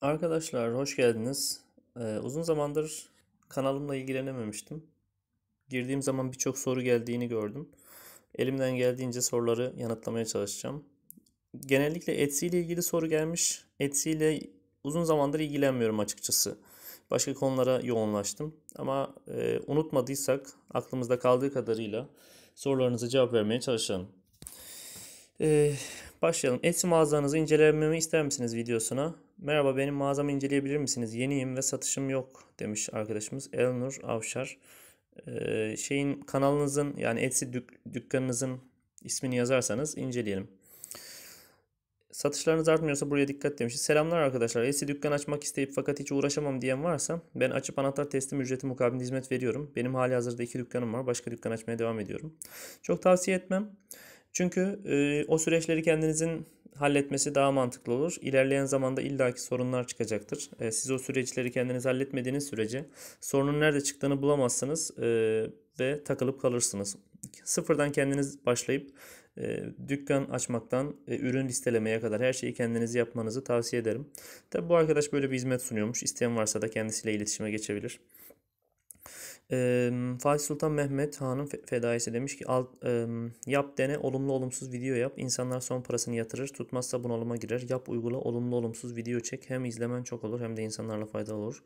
Arkadaşlar hoş geldiniz. Ee, uzun zamandır kanalımla ilgilenememiştim. Girdiğim zaman birçok soru geldiğini gördüm. Elimden geldiğince soruları yanıtlamaya çalışacağım. Genellikle Etsy ile ilgili soru gelmiş. Etsy ile uzun zamandır ilgilenmiyorum açıkçası. Başka konulara yoğunlaştım. Ama e, unutmadıysak aklımızda kaldığı kadarıyla sorularınızı cevap vermeye çalışalım. Ee, başlayalım. Etsy mağazanızı incelememi ister misiniz videosuna? Merhaba benim mağazamı inceleyebilir misiniz? Yeniyim ve satışım yok demiş arkadaşımız Elnur Avşar. Ee, şeyin kanalınızın yani Etsy dük- dükkanınızın ismini yazarsanız inceleyelim. Satışlarınız artmıyorsa buraya dikkat demiş. Selamlar arkadaşlar. Etsy dükkan açmak isteyip fakat hiç uğraşamam diyen varsa ben açıp anahtar teslim ücreti mukabilinde hizmet veriyorum. Benim hali hazırda iki dükkanım var. Başka dükkan açmaya devam ediyorum. Çok tavsiye etmem. Çünkü e, o süreçleri kendinizin halletmesi daha mantıklı olur. İlerleyen zamanda illaki sorunlar çıkacaktır. E, siz o süreçleri kendiniz halletmediğiniz sürece sorunun nerede çıktığını bulamazsınız e, ve takılıp kalırsınız. Sıfırdan kendiniz başlayıp e, dükkan açmaktan e, ürün listelemeye kadar her şeyi kendiniz yapmanızı tavsiye ederim. Tabi bu arkadaş böyle bir hizmet sunuyormuş. İsteyen varsa da kendisiyle iletişime geçebilir. E, Fatih Sultan Mehmet Han'ın fedaisi demiş ki al, e, yap dene olumlu olumsuz video yap. İnsanlar son parasını yatırır tutmazsa bunalıma girer. Yap uygula olumlu olumsuz video çek. Hem izlemen çok olur hem de insanlarla faydalı olur.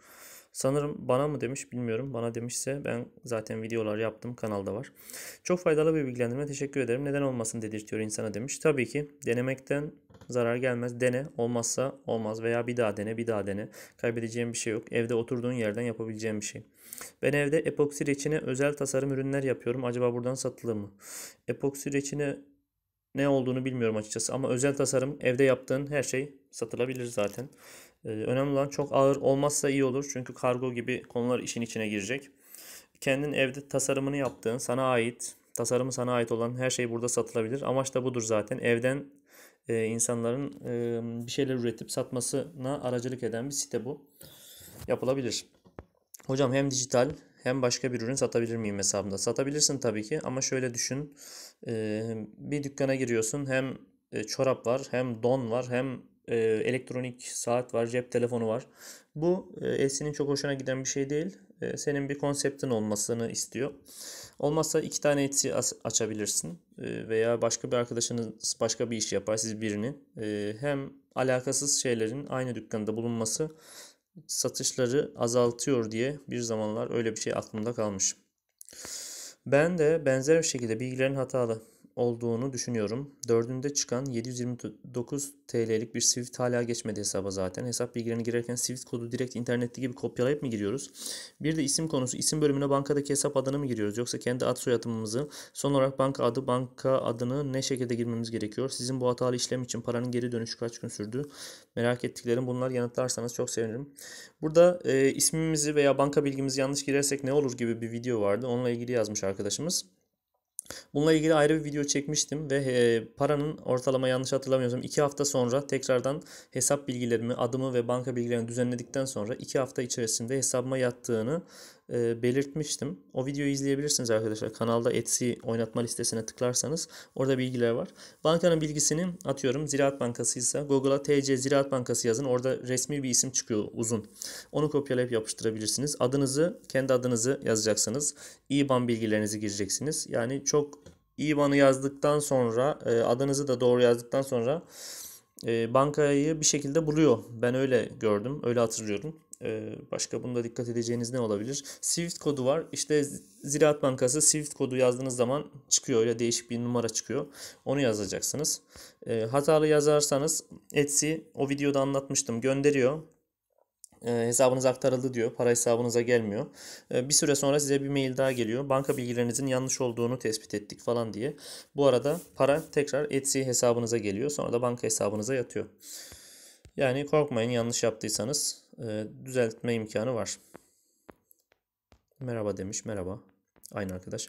Sanırım bana mı demiş bilmiyorum. Bana demişse ben zaten videolar yaptım kanalda var. Çok faydalı bir bilgilendirme teşekkür ederim. Neden olmasın dedirtiyor insana demiş. Tabii ki denemekten zarar gelmez. Dene olmazsa olmaz veya bir daha dene bir daha dene. Kaybedeceğim bir şey yok. Evde oturduğun yerden yapabileceğim bir şey. Ben evde epoksi reçine özel tasarım ürünler yapıyorum. Acaba buradan satılır mı? Epoksi reçine ne olduğunu bilmiyorum açıkçası ama özel tasarım evde yaptığın her şey satılabilir zaten. Ee, önemli olan çok ağır olmazsa iyi olur. Çünkü kargo gibi konular işin içine girecek. Kendin evde tasarımını yaptığın, sana ait, tasarımı sana ait olan her şey burada satılabilir. Amaç da budur zaten. Evden e, insanların e, bir şeyler üretip satmasına aracılık eden bir site bu. Yapılabilir. Hocam hem dijital hem başka bir ürün satabilir miyim hesabında Satabilirsin tabii ki ama şöyle düşün. E, bir dükkana giriyorsun hem çorap var hem don var hem e, elektronik saat var, cep telefonu var. Bu e, Elsin'in çok hoşuna giden bir şey değil. E, senin bir konseptin olmasını istiyor. Olmazsa iki tane Etsy açabilirsin e, veya başka bir arkadaşınız başka bir iş yapar siz birini. E, hem alakasız şeylerin aynı dükkanda bulunması satışları azaltıyor diye bir zamanlar öyle bir şey aklımda kalmış. Ben de benzer bir şekilde bilgilerin hatalı olduğunu düşünüyorum. Dördünde çıkan 729 TL'lik bir Swift hala geçmedi hesaba zaten. Hesap bilgilerini girerken Swift kodu direkt internette gibi kopyalayıp mı giriyoruz? Bir de isim konusu. isim bölümüne bankadaki hesap adını mı giriyoruz? Yoksa kendi ad soyadımızı son olarak banka adı banka adını ne şekilde girmemiz gerekiyor? Sizin bu hatalı işlem için paranın geri dönüşü kaç gün sürdü? Merak ettiklerim bunlar yanıtlarsanız çok sevinirim. Burada e, ismimizi veya banka bilgimizi yanlış girersek ne olur gibi bir video vardı. Onunla ilgili yazmış arkadaşımız. Bununla ilgili ayrı bir video çekmiştim ve e, paranın ortalama yanlış hatırlamıyorsam 2 hafta sonra tekrardan hesap bilgilerimi, adımı ve banka bilgilerini düzenledikten sonra 2 hafta içerisinde hesabıma yattığını e, belirtmiştim. O videoyu izleyebilirsiniz arkadaşlar. Kanalda Etsy oynatma listesine tıklarsanız orada bilgiler var. Bankanın bilgisini atıyorum. Ziraat bankasıysa Google'a TC Ziraat Bankası yazın. Orada resmi bir isim çıkıyor uzun. Onu kopyalayıp yapıştırabilirsiniz. Adınızı, kendi adınızı yazacaksınız. IBAN bilgilerinizi gireceksiniz. Yani çok IBAN'ı yazdıktan sonra, e, adınızı da doğru yazdıktan sonra e, bankayı bir şekilde buluyor. Ben öyle gördüm, öyle hatırlıyorum. Ee, başka bunda dikkat edeceğiniz ne olabilir? Swift kodu var. İşte Ziraat Bankası Swift kodu yazdığınız zaman çıkıyor. Öyle değişik bir numara çıkıyor. Onu yazacaksınız. Ee, hatalı yazarsanız Etsy o videoda anlatmıştım gönderiyor ee, Hesabınız aktarıldı diyor. Para hesabınıza gelmiyor. bir süre sonra size bir mail daha geliyor. Banka bilgilerinizin yanlış olduğunu tespit ettik falan diye. Bu arada para tekrar Etsy hesabınıza geliyor. Sonra da banka hesabınıza yatıyor. Yani korkmayın yanlış yaptıysanız düzeltme imkanı var. Merhaba demiş. Merhaba. Aynı arkadaş.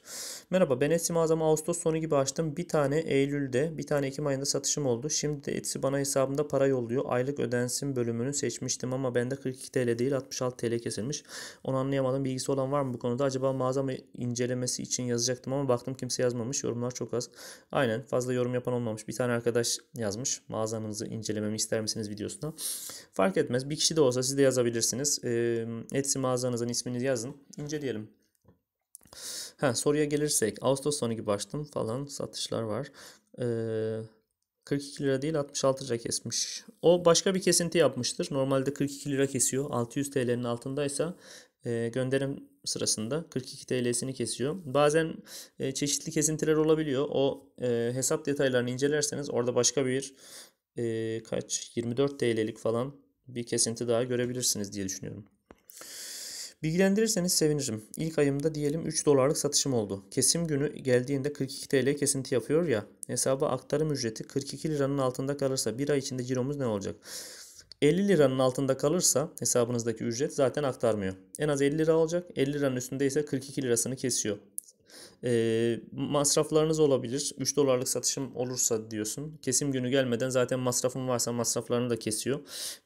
Merhaba ben Etsy mağazamı Ağustos sonu gibi açtım. Bir tane Eylül'de bir tane Ekim ayında satışım oldu. Şimdi de Etsy bana hesabımda para yolluyor. Aylık ödensin bölümünü seçmiştim ama bende 42 TL değil 66 TL kesilmiş. Onu anlayamadım. Bilgisi olan var mı bu konuda? Acaba mağazamı incelemesi için yazacaktım ama baktım kimse yazmamış. Yorumlar çok az. Aynen fazla yorum yapan olmamış. Bir tane arkadaş yazmış. Mağazanızı incelememi ister misiniz videosuna. Fark etmez. Bir kişi de olsa siz de yazabilirsiniz. Etsy mağazanızın ismini yazın. İnceleyelim. Ha, soruya gelirsek Ağustos sonu gibi açtım falan satışlar var. Ee, 42 lira değil 66 lira kesmiş. O başka bir kesinti yapmıştır. Normalde 42 lira kesiyor. 600 TL'nin altındaysa e, gönderim sırasında 42 TL'sini kesiyor. Bazen e, çeşitli kesintiler olabiliyor. O e, hesap detaylarını incelerseniz orada başka bir e, kaç 24 TL'lik falan bir kesinti daha görebilirsiniz diye düşünüyorum. Bilgilendirirseniz sevinirim. İlk ayımda diyelim 3 dolarlık satışım oldu. Kesim günü geldiğinde 42 TL kesinti yapıyor ya. Hesaba aktarım ücreti 42 liranın altında kalırsa bir ay içinde ciromuz ne olacak? 50 liranın altında kalırsa hesabınızdaki ücret zaten aktarmıyor. En az 50 lira olacak. 50 liranın üstünde ise 42 lirasını kesiyor. E, masraflarınız olabilir. 3 dolarlık satışım olursa diyorsun. Kesim günü gelmeden zaten masrafım varsa masraflarını da kesiyor.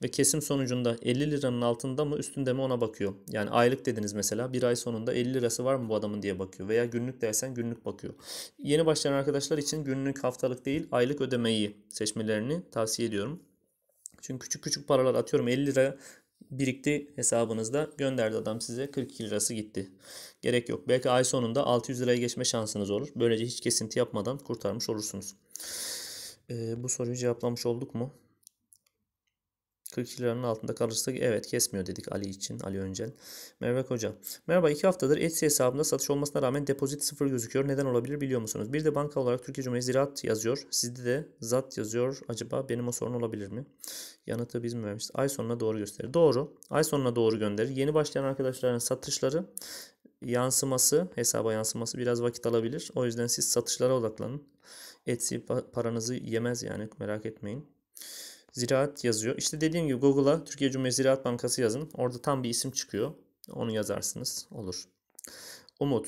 Ve kesim sonucunda 50 liranın altında mı üstünde mi ona bakıyor. Yani aylık dediniz mesela. Bir ay sonunda 50 lirası var mı bu adamın diye bakıyor. Veya günlük dersen günlük bakıyor. Yeni başlayan arkadaşlar için günlük haftalık değil aylık ödemeyi seçmelerini tavsiye ediyorum. Çünkü küçük küçük paralar atıyorum 50 lira birikti hesabınızda gönderdi adam size 42 lirası gitti. Gerek yok. Belki ay sonunda 600 liraya geçme şansınız olur. Böylece hiç kesinti yapmadan kurtarmış olursunuz. Ee, bu soruyu cevaplamış olduk mu? 40 liranın altında kalırsa evet kesmiyor dedik Ali için, Ali Öncel. Merve Koca. Merhaba 2 haftadır Etsy hesabında satış olmasına rağmen depozit sıfır gözüküyor. Neden olabilir biliyor musunuz? Bir de banka olarak Türkiye Cumhuriyeti Ziraat yazıyor. Sizde de zat yazıyor. Acaba benim o sorun olabilir mi? Yanıtı biz mi vermişiz? Ay sonuna doğru gösterir. Doğru. Ay sonuna doğru gönderir. Yeni başlayan arkadaşların satışları yansıması, hesaba yansıması biraz vakit alabilir. O yüzden siz satışlara odaklanın. Etsy paranızı yemez yani merak etmeyin ziraat yazıyor. İşte dediğim gibi Google'a Türkiye Cumhuriyeti Ziraat Bankası yazın. Orada tam bir isim çıkıyor. Onu yazarsınız. Olur. Umut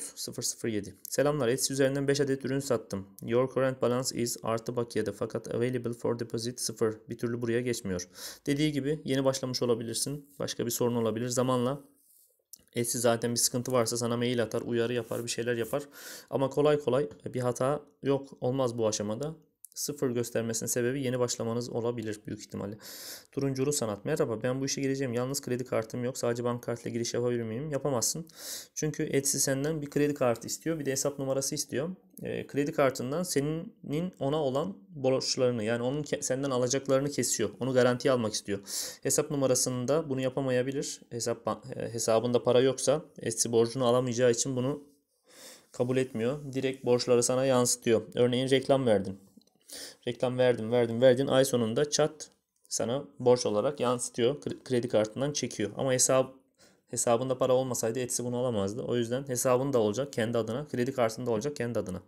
007 Selamlar Etsy üzerinden 5 adet ürün sattım. Your current balance is artı bakiyede fakat available for deposit 0. Bir türlü buraya geçmiyor. Dediği gibi yeni başlamış olabilirsin. Başka bir sorun olabilir. Zamanla Etsy zaten bir sıkıntı varsa sana mail atar, uyarı yapar, bir şeyler yapar. Ama kolay kolay bir hata yok olmaz bu aşamada. Sıfır göstermesinin sebebi yeni başlamanız olabilir büyük ihtimalle. Turunculu sanat. Merhaba ben bu işe gireceğim. Yalnız kredi kartım yok. Sadece banka kartıyla giriş yapabilir miyim? Yapamazsın. Çünkü Etsy senden bir kredi kartı istiyor. Bir de hesap numarası istiyor. E, kredi kartından senin ona olan borçlarını yani onun senden alacaklarını kesiyor. Onu garantiye almak istiyor. Hesap numarasında bunu yapamayabilir. Hesap e, hesabında para yoksa Etsy borcunu alamayacağı için bunu kabul etmiyor. Direkt borçları sana yansıtıyor. Örneğin reklam verdin Reklam verdim verdim verdin ay sonunda çat sana borç olarak yansıtıyor. Kredi kartından çekiyor. Ama hesap hesabında para olmasaydı Etsy bunu alamazdı. O yüzden hesabında olacak kendi adına. Kredi kartında olacak kendi adına.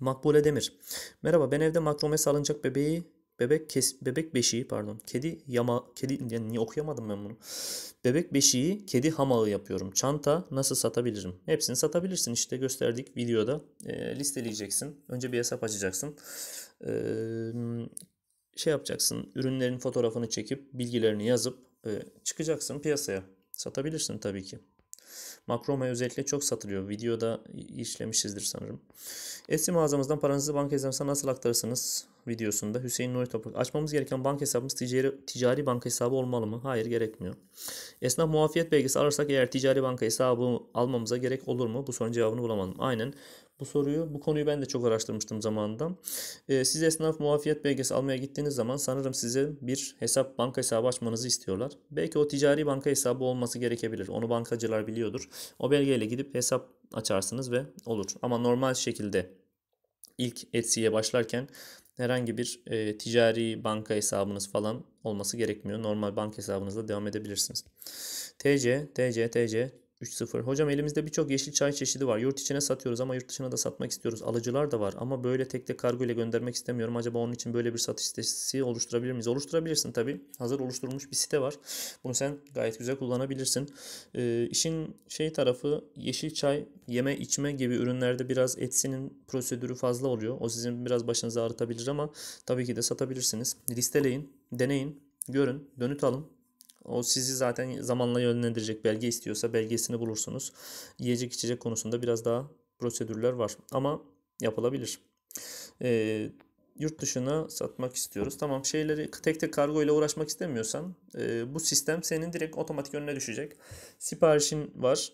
Makbule Demir. Merhaba ben evde makrome salınacak bebeği bebek kes, bebek beşiği pardon. Kedi yama kedi yani niye okuyamadım ben bunu. Bebek beşiği kedi hamalı yapıyorum. Çanta nasıl satabilirim? Hepsini satabilirsin işte gösterdik videoda. E, listeleyeceksin. Önce bir hesap açacaksın. E, şey yapacaksın. Ürünlerin fotoğrafını çekip bilgilerini yazıp e, çıkacaksın piyasaya. Satabilirsin tabii ki. Makroma'ya özellikle çok satılıyor. Videoda işlemişizdir sanırım. Etsy mağazamızdan paranızı banka hesabınıza nasıl aktarırsınız videosunda Hüseyin Nuri Toprak. Açmamız gereken banka hesabımız ticari, ticari banka hesabı olmalı mı? Hayır gerekmiyor. Esnaf muafiyet belgesi alırsak eğer ticari banka hesabı almamıza gerek olur mu? Bu sorunun cevabını bulamadım. Aynen bu soruyu. Bu konuyu ben de çok araştırmıştım zamanında. E, siz esnaf muafiyet belgesi almaya gittiğiniz zaman sanırım size bir hesap banka hesabı açmanızı istiyorlar. Belki o ticari banka hesabı olması gerekebilir. Onu bankacılar biliyordur. O belgeyle gidip hesap açarsınız ve olur. Ama normal şekilde ilk Etsy'ye başlarken herhangi bir e, ticari banka hesabınız falan olması gerekmiyor. Normal banka hesabınızla devam edebilirsiniz. TC, TC, TC 3.0. Hocam elimizde birçok yeşil çay çeşidi var. Yurt içine satıyoruz ama yurt dışına da satmak istiyoruz. Alıcılar da var ama böyle tek tek kargo ile göndermek istemiyorum. Acaba onun için böyle bir satış sitesi oluşturabilir miyiz? Oluşturabilirsin Tabi Hazır oluşturulmuş bir site var. Bunu sen gayet güzel kullanabilirsin. Ee, işin şey tarafı yeşil çay yeme içme gibi ürünlerde biraz etsinin prosedürü fazla oluyor. O sizin biraz başınızı ağrıtabilir ama tabii ki de satabilirsiniz. Listeleyin, deneyin, görün, dönüt alın. O sizi zaten zamanla yönlendirecek. Belge istiyorsa belgesini bulursunuz. Yiyecek içecek konusunda biraz daha prosedürler var. Ama yapılabilir. Ee, yurt dışına satmak istiyoruz. Tamam şeyleri tek tek kargo ile uğraşmak istemiyorsan e, bu sistem senin direkt otomatik önüne düşecek. Siparişin var.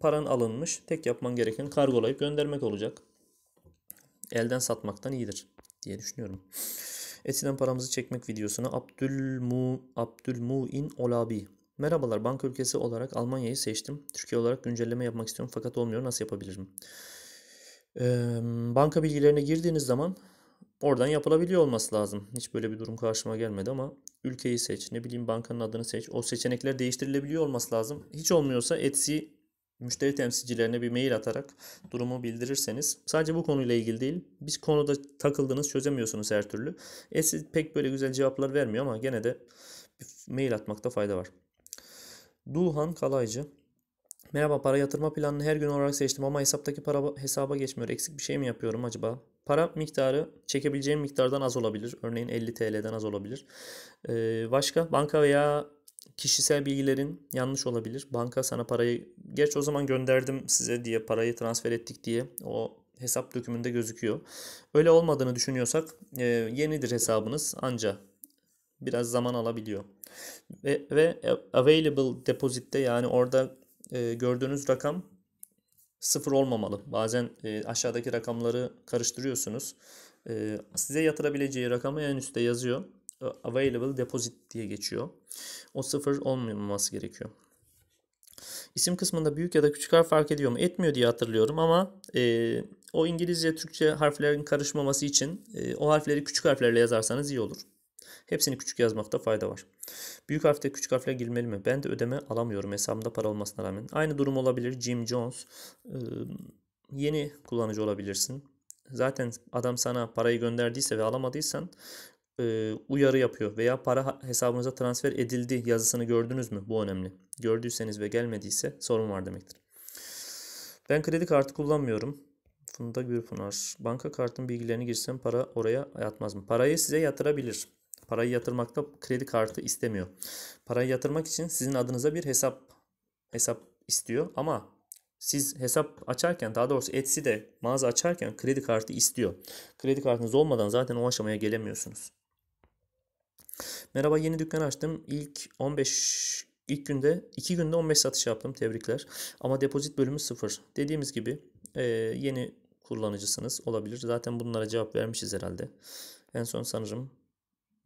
Paran alınmış. Tek yapman gereken kargolayıp göndermek olacak. Elden satmaktan iyidir diye düşünüyorum. Etiden paramızı çekmek videosuna Abdülmu, Abdülmuin Olabi. Merhabalar banka ülkesi olarak Almanya'yı seçtim. Türkiye olarak güncelleme yapmak istiyorum fakat olmuyor nasıl yapabilirim? Ee, banka bilgilerine girdiğiniz zaman oradan yapılabiliyor olması lazım. Hiç böyle bir durum karşıma gelmedi ama ülkeyi seç, ne bileyim bankanın adını seç. O seçenekler değiştirilebiliyor olması lazım. Hiç olmuyorsa Etsy müşteri temsilcilerine bir mail atarak durumu bildirirseniz sadece bu konuyla ilgili değil biz konuda takıldınız çözemiyorsunuz her türlü. E pek böyle güzel cevaplar vermiyor ama gene de mail atmakta fayda var. Duhan Kalaycı Merhaba para yatırma planını her gün olarak seçtim ama hesaptaki para hesaba geçmiyor. Eksik bir şey mi yapıyorum acaba? Para miktarı çekebileceğim miktardan az olabilir. Örneğin 50 TL'den az olabilir. Ee, başka banka veya kişisel bilgilerin yanlış olabilir. Banka sana parayı geç o zaman gönderdim size diye parayı transfer ettik diye o hesap dökümünde gözüküyor. Öyle olmadığını düşünüyorsak e, yenidir hesabınız anca biraz zaman alabiliyor. Ve, ve available deposit'te yani orada e, gördüğünüz rakam sıfır olmamalı. Bazen e, aşağıdaki rakamları karıştırıyorsunuz. E, size yatırabileceği rakamı en üstte yazıyor. E, available deposit diye geçiyor. O sıfır olmaması gerekiyor. İsim kısmında büyük ya da küçük harf fark ediyor mu? Etmiyor diye hatırlıyorum ama e, o İngilizce Türkçe harflerin karışmaması için e, o harfleri küçük harflerle yazarsanız iyi olur. Hepsini küçük yazmakta fayda var. Büyük harfte küçük harfle girmeli mi? Ben de ödeme alamıyorum hesabımda para olmasına rağmen. Aynı durum olabilir. Jim Jones e, yeni kullanıcı olabilirsin. Zaten adam sana parayı gönderdiyse ve alamadıysan e, uyarı yapıyor veya para hesabınıza transfer edildi yazısını gördünüz mü? Bu önemli. Gördüyseniz ve gelmediyse sorun var demektir. Ben kredi kartı kullanmıyorum. Funda Gürpınar. Banka kartın bilgilerini girsem para oraya yatmaz mı? Parayı size yatırabilir. Parayı yatırmakta kredi kartı istemiyor. Parayı yatırmak için sizin adınıza bir hesap hesap istiyor ama siz hesap açarken daha doğrusu Etsy'de mağaza açarken kredi kartı istiyor. Kredi kartınız olmadan zaten o aşamaya gelemiyorsunuz. Merhaba yeni dükkan açtım. İlk 15 ilk günde 2 günde 15 satış yaptım. Tebrikler. Ama depozit bölümü 0. Dediğimiz gibi e, yeni kullanıcısınız olabilir. Zaten bunlara cevap vermişiz herhalde. En son sanırım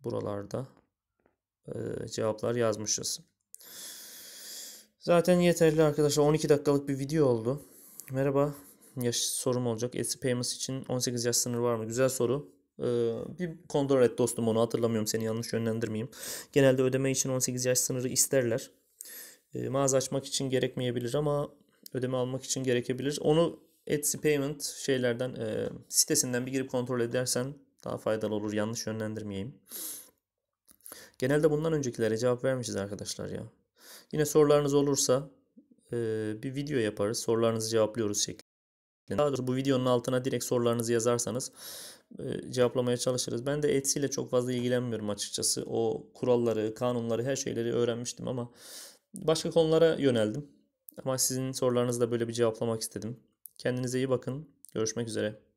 buralarda e, cevaplar yazmışız. Zaten yeterli arkadaşlar. 12 dakikalık bir video oldu. Merhaba. Yaş sorum olacak. Etsy Payments için 18 yaş sınırı var mı? Güzel soru. Ee, bir kontrol et dostum onu hatırlamıyorum seni yanlış yönlendirmeyeyim. Genelde ödeme için 18 yaş sınırı isterler. Ee, mağaza açmak için gerekmeyebilir ama ödeme almak için gerekebilir. Onu Etsy Payment şeylerden e, sitesinden bir girip kontrol edersen daha faydalı olur. Yanlış yönlendirmeyeyim. Genelde bundan öncekilere cevap vermişiz arkadaşlar ya. Yine sorularınız olursa e, bir video yaparız. Sorularınızı cevaplıyoruz şeklinde. Daha doğrusu bu videonun altına direkt sorularınızı yazarsanız e, cevaplamaya çalışırız. Ben de Etsy ile çok fazla ilgilenmiyorum açıkçası. O kuralları, kanunları, her şeyleri öğrenmiştim ama başka konulara yöneldim. Ama sizin sorularınızı da böyle bir cevaplamak istedim. Kendinize iyi bakın. Görüşmek üzere.